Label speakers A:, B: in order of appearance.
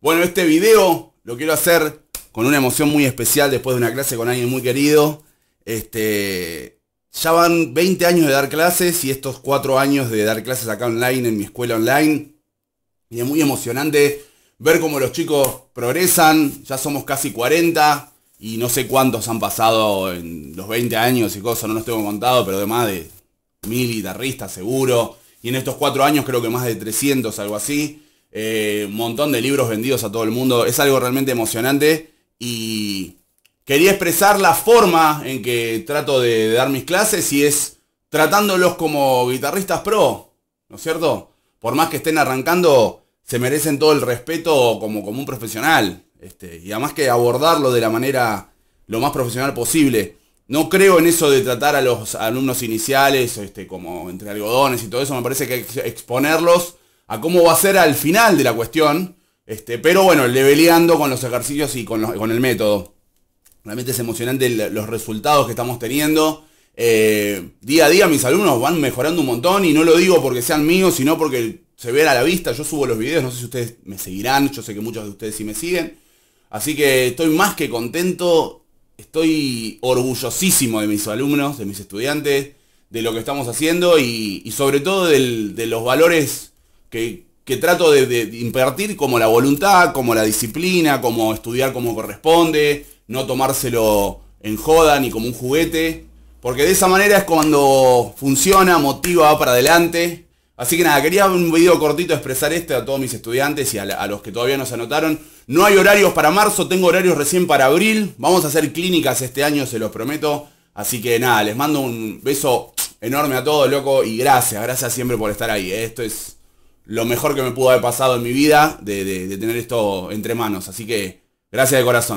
A: Bueno, este video lo quiero hacer con una emoción muy especial después de una clase con alguien muy querido. Este, ya van 20 años de dar clases y estos 4 años de dar clases acá online, en mi escuela online. Y es muy emocionante ver cómo los chicos progresan. Ya somos casi 40 y no sé cuántos han pasado en los 20 años y cosas, no los tengo contados, pero de más de mil guitarristas seguro. Y en estos 4 años creo que más de 300, algo así. Eh, un montón de libros vendidos a todo el mundo. Es algo realmente emocionante y quería expresar la forma en que trato de, dar mis clases y es tratándolos como guitarristas pro, ¿no es cierto? Por más que estén arrancando, se merecen todo el respeto como, como un profesional. Este, y además que abordarlo de la manera lo más profesional posible. No creo en eso de tratar a los alumnos iniciales este, como entre algodones y todo eso. Me parece que hay que exponerlos a cómo va a ser al final de la cuestión. Este, pero bueno, leveleando con los ejercicios y con, el método. Realmente es emocionante los resultados que estamos teniendo. Eh, día a día mis alumnos van mejorando un montón y no lo digo porque sean míos, sino porque se ve a la vista. Yo subo los videos, no sé si ustedes me seguirán, yo sé que muchos de ustedes sí me siguen. Así que estoy más que contento, estoy orgullosísimo de mis alumnos, de mis estudiantes, de lo que estamos haciendo y, sobre todo de los valores que, trato de, impartir como la voluntad, como la disciplina, como estudiar como corresponde, no tomárselo en joda ni como un juguete, porque de esa manera es cuando funciona, motiva, va para adelante. Así que nada, quería un video cortito expresar este a todos mis estudiantes y a, los que todavía no se anotaron. No hay horarios para marzo, tengo horarios recién para abril. Vamos a hacer clínicas este año, se los prometo. Así que nada, les mando un beso enorme a todos, loco, y gracias, gracias siempre por estar ahí. ¿eh? Esto es lo mejor que me pudo haber pasado en mi vida de, tener esto entre manos. Así que gracias de corazón.